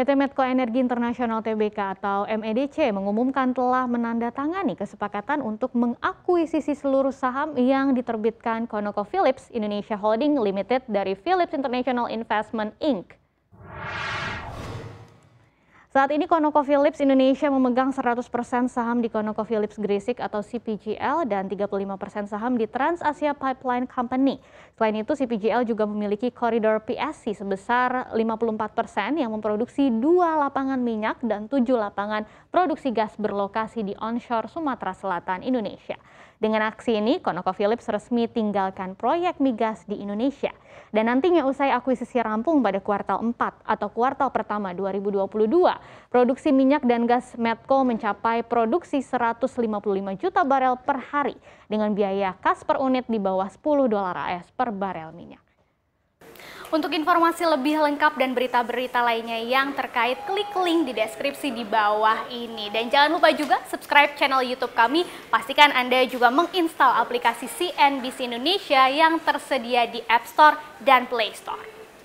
PT Medco Energi Internasional Tbk atau MEDC mengumumkan telah menandatangani kesepakatan untuk mengakuisisi seluruh saham yang diterbitkan ConocoPhillips Indonesia Holding Limited dari Philips International Investment Inc. Saat ini ConocoPhillips Indonesia memegang 100% saham di ConocoPhillips Gresik atau CPGL dan 35% saham di TransAsia Pipeline Company. Selain itu, CPGL juga memiliki koridor PSC sebesar 54% yang memproduksi dua lapangan minyak dan tujuh lapangan produksi gas berlokasi di onshore Sumatera Selatan, Indonesia. Dengan aksi ini, ConocoPhillips resmi tinggalkan proyek migas di Indonesia. Dan nantinya usai akuisisi rampung pada kuartal 4 atau kuartal pertama 2022, produksi minyak dan gas Medco mencapai produksi 155 juta barel per hari dengan biaya kas per unit di bawah 10 dolar AS per barel minyak. Untuk informasi lebih lengkap dan berita-berita lainnya yang terkait, klik link di deskripsi di bawah ini. Dan jangan lupa juga subscribe channel YouTube kami. Pastikan Anda juga menginstal aplikasi CNBC Indonesia yang tersedia di App Store dan Play Store.